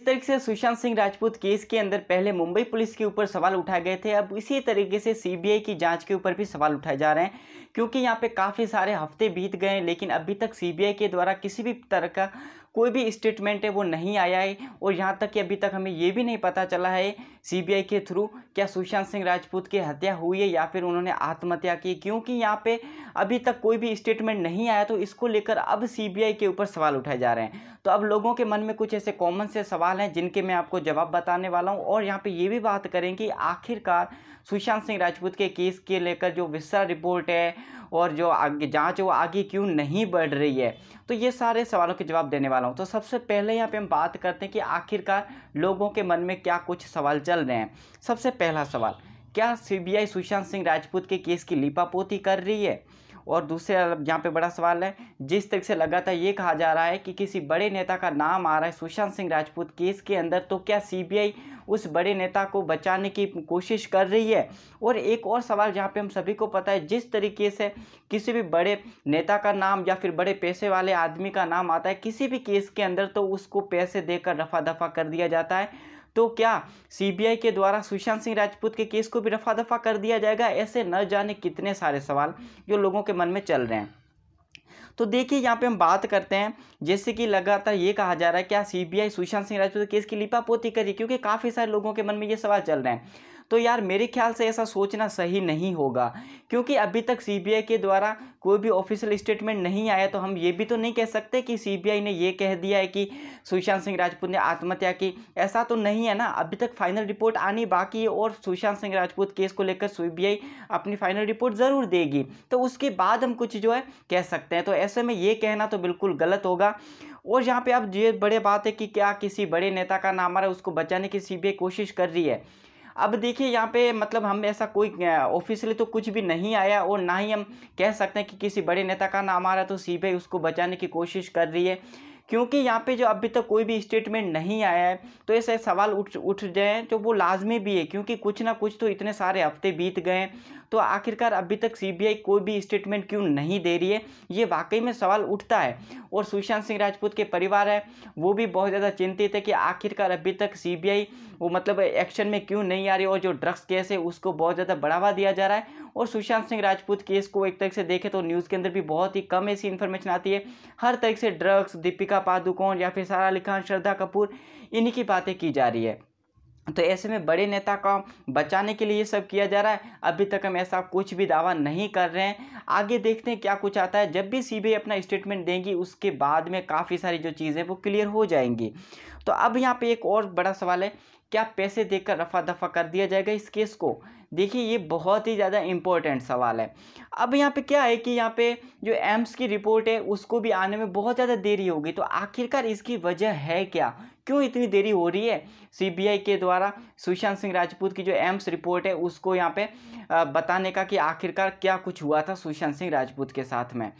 जिस तरीके से सुशांत सिंह राजपूत केस के अंदर पहले मुंबई पुलिस के ऊपर सवाल उठाए गए थे अब इसी तरीके से सीबीआई की जांच के ऊपर भी सवाल उठाए जा रहे हैं क्योंकि यहाँ पे काफ़ी सारे हफ्ते बीत गए हैं लेकिन अभी तक सीबीआई के द्वारा किसी भी तरह का कोई भी स्टेटमेंट है वो नहीं आया है और यहाँ तक कि अभी तक हमें ये भी नहीं पता चला है सीबीआई के थ्रू क्या सुशांत सिंह राजपूत की हत्या हुई है या फिर उन्होंने आत्महत्या की क्योंकि यहाँ पे अभी तक कोई भी स्टेटमेंट नहीं आया तो इसको लेकर अब सीबीआई के ऊपर सवाल उठाए जा रहे हैं तो अब लोगों के मन में कुछ ऐसे कॉमन से सवाल हैं जिनके मैं आपको जवाब बताने वाला हूँ और यहाँ पर ये भी बात करें कि आखिरकार सुशांत सिंह राजपूत के केस के लेकर जो विस्तार रिपोर्ट है और जो आगे जाँच वो आगे क्यों नहीं बढ़ रही है तो ये सारे सवालों के जवाब देने वाला हूँ हूँ तो सबसे पहले यहाँ पे हम बात करते हैं कि आखिरकार लोगों के मन में क्या कुछ सवाल चल रहे हैं सबसे पहला सवाल क्या सीबीआई सुशांत सिंह राजपूत के केस की लिपापोती कर रही है और दूसरे यहाँ पे बड़ा सवाल है जिस तरीके से लगातार ये कहा जा रहा है कि किसी बड़े नेता का नाम आ रहा है सुशांत सिंह राजपूत केस के अंदर तो क्या सीबीआई उस बड़े नेता को बचाने की कोशिश कर रही है और एक और सवाल जहाँ पे हम सभी को पता है जिस तरीके से किसी भी बड़े नेता का नाम या फिर बड़े पैसे वाले आदमी का नाम आता है किसी भी केस के अंदर तो उसको पैसे देकर रफा दफा कर दिया जाता है तो क्या सीबीआई के द्वारा सुशांत सिंह राजपूत के केस को भी रफा दफा कर दिया जाएगा ऐसे न जाने कितने सारे सवाल जो लोगों के मन में चल रहे हैं तो देखिए यहाँ पे हम बात करते हैं जैसे कि लगातार ये कहा जा रहा है क्या सीबीआई सुशांत सिंह राजपूत केस की लिपा पोती करी क्योंकि काफ़ी सारे लोगों के मन में ये सवाल चल रहे हैं तो यार मेरे ख्याल से ऐसा सोचना सही नहीं होगा क्योंकि अभी तक सीबीआई के द्वारा कोई भी ऑफिशियल स्टेटमेंट नहीं आया तो हम ये भी तो नहीं कह सकते कि सीबीआई ने ये कह दिया है कि सुशांत सिंह राजपूत ने आत्महत्या की ऐसा तो नहीं है ना अभी तक फाइनल रिपोर्ट आनी बाकी है और सुशांत सिंह राजपूत केस को लेकर सी अपनी फाइनल रिपोर्ट ज़रूर देगी तो उसके बाद हम कुछ जो है कह सकते हैं तो ऐसे में ये कहना तो बिल्कुल गलत होगा और यहाँ पे आप ये बड़े बात है कि क्या किसी बड़े नेता का नाम आ रहा है उसको बचाने की सीबीआई कोशिश कर रही है अब देखिए यहाँ पे मतलब हम ऐसा कोई ऑफिशियली तो कुछ भी नहीं आया और ना ही हम कह सकते हैं कि किसी बड़े नेता का नाम आ रहा है तो सी उसको बचाने की कोशिश कर रही है क्योंकि यहाँ पे जो अभी तक तो कोई भी स्टेटमेंट नहीं आया है तो ऐसे सवाल उठ उठ जाए तो वो लाजमी भी है क्योंकि कुछ ना कुछ तो इतने सारे हफ्ते बीत गए हैं तो आखिरकार अभी तक सीबीआई कोई भी स्टेटमेंट क्यों नहीं दे रही है ये वाकई में सवाल उठता है और सुशांत सिंह राजपूत के परिवार है वो भी बहुत ज़्यादा चिंतित है कि आखिरकार अभी तक सीबीआई वो मतलब एक्शन में क्यों नहीं आ रही और जो ड्रग्स केस है उसको बहुत ज़्यादा बढ़ावा दिया जा रहा है और सुशांत सिंह राजपूत केस को एक तरह से देखें तो न्यूज़ के अंदर भी बहुत ही कम ऐसी इन्फॉर्मेशन आती है हर तरह से ड्रग्स दीपिका पादुकोण या फिर सारा अली खान श्रद्धा कपूर इन्हीं की बातें की जा रही है तो ऐसे में बड़े नेता का बचाने के लिए ये सब किया जा रहा है अभी तक हम ऐसा कुछ भी दावा नहीं कर रहे हैं आगे देखते हैं क्या कुछ आता है जब भी सीबीआई अपना स्टेटमेंट देंगी उसके बाद में काफ़ी सारी जो चीज़ें वो क्लियर हो जाएंगी तो अब यहाँ पे एक और बड़ा सवाल है क्या पैसे देकर रफा दफा कर दिया जाएगा इस केस को देखिए ये बहुत ही ज़्यादा इम्पोर्टेंट सवाल है अब यहाँ पे क्या है कि यहाँ पे जो एम्स की रिपोर्ट है उसको भी आने में बहुत ज़्यादा देरी होगी तो आखिरकार इसकी वजह है क्या क्यों इतनी देरी हो रही है सीबीआई के द्वारा सुशांत सिंह राजपूत की जो एम्स रिपोर्ट है उसको यहाँ पे बताने का कि आखिरकार क्या कुछ हुआ था सुशांत सिंह राजपूत के साथ में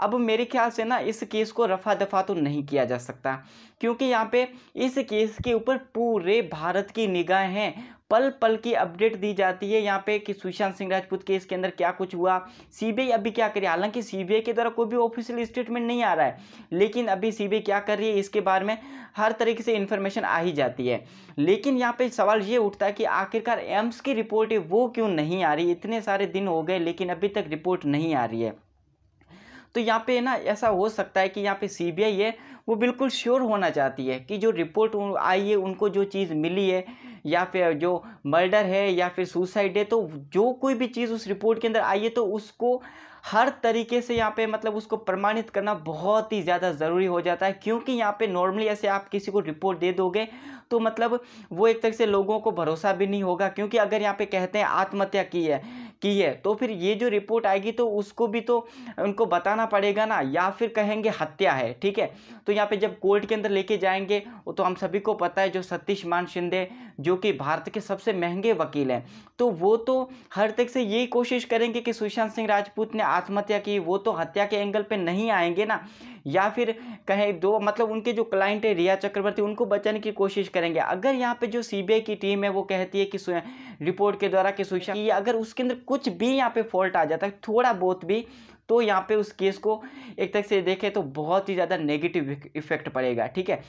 अब मेरे ख्याल से ना इस केस को रफा दफा तो नहीं किया जा सकता क्योंकि यहाँ पे इस केस के ऊपर पूरे भारत की निगाह हैं पल पल की अपडेट दी जाती है यहाँ पे कि सुशांत सिंह राजपूत केस के अंदर क्या कुछ हुआ सीबीआई अभी क्या है हालांकि सीबीआई के द्वारा कोई भी ऑफिशियल स्टेटमेंट नहीं आ रहा है लेकिन अभी सीबीआई क्या कर रही है इसके बारे में हर तरीके से इन्फॉर्मेशन आ ही जाती है लेकिन यहाँ पे सवाल ये उठता है कि आखिरकार एम्स की रिपोर्ट है वो क्यों नहीं आ रही इतने सारे दिन हो गए लेकिन अभी तक रिपोर्ट नहीं आ रही है तो यहाँ पे ना ऐसा हो सकता है कि यहाँ पे सीबीआई है वो बिल्कुल श्योर होना चाहती है कि जो रिपोर्ट आई है उनको जो चीज़ मिली है या फिर जो मर्डर है या फिर सुसाइड है तो जो कोई भी चीज़ उस रिपोर्ट के अंदर आई है तो उसको हर तरीके से यहाँ पे मतलब उसको प्रमाणित करना बहुत ही ज़्यादा ज़रूरी हो जाता है क्योंकि यहाँ पे नॉर्मली ऐसे आप किसी को रिपोर्ट दे दोगे तो मतलब वो एक तरह से लोगों को भरोसा भी नहीं होगा क्योंकि अगर यहाँ पे कहते हैं आत्महत्या की है की है तो फिर ये जो रिपोर्ट आएगी तो उसको भी तो उनको बताना पड़ेगा ना या फिर कहेंगे हत्या है ठीक है तो यहाँ पे जब कोर्ट के अंदर लेके जाएंगे तो हम सभी को पता है जो सतीश मान शिंदे जो कि भारत के सबसे महंगे वकील हैं तो वो तो हर तक से यही कोशिश करेंगे कि सुशांत सिंह राजपूत ने आत्महत्या की वो तो हत्या के एंगल पर नहीं आएंगे ना या फिर कहें दो मतलब उनके जो क्लाइंट है रिया चक्रवर्ती उनको बचाने की कोशिश करेंगे अगर यहाँ पे जो सीबीआई की टीम है वो कहती है कि रिपोर्ट के द्वारा कि सुशांत अगर उसके अंदर कुछ भी यहाँ पे फॉल्ट आ जाता है थोड़ा बहुत भी तो यहाँ पे उस केस को एक तरह से देखें तो बहुत ही ज़्यादा नेगेटिव इफेक्ट पड़ेगा ठीक है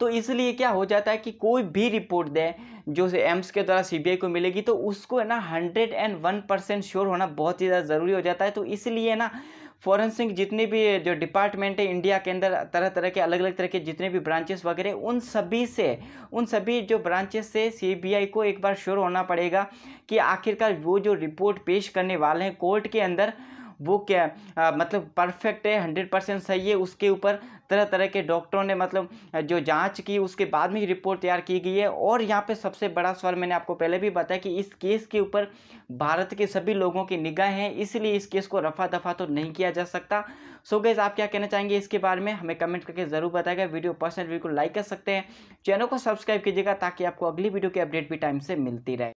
तो इसलिए क्या हो जाता है कि कोई भी रिपोर्ट दें जो एम्स के द्वारा सीबीआई को मिलेगी तो उसको है ना hundred and one percent sure होना बहुत ही ज़्यादा ज़रूरी हो जाता है तो इसलिए ना फॉरेंसिक जितने भी जो डिपार्टमेंट है इंडिया के अंदर तरह तरह के अलग अलग तरह के जितने भी ब्रांचेस वगैरह उन सभी से उन सभी जो ब्रांचेस से सीबीआई को एक बार श्योर होना पड़ेगा कि आखिरकार वो जो रिपोर्ट पेश करने वाले हैं कोर्ट के अंदर वो क्या आ, मतलब परफेक्ट है हंड्रेड परसेंट सही है उसके ऊपर तरह तरह के डॉक्टरों ने मतलब जो जांच की उसके बाद में रिपोर्ट तैयार की गई है और यहाँ पे सबसे बड़ा सवाल मैंने आपको पहले भी बताया कि इस केस के ऊपर भारत के सभी लोगों की निगाह है इसलिए इस केस को रफा दफा तो नहीं किया जा सकता सो गैस आप क्या कहना चाहेंगे इसके बारे में हमें कमेंट करके ज़रूर बताएगा वीडियो पर्सनल वीडियो को लाइक कर सकते हैं चैनल को सब्सक्राइब कीजिएगा ताकि आपको अगली वीडियो की अपडेट भी टाइम से मिलती रहे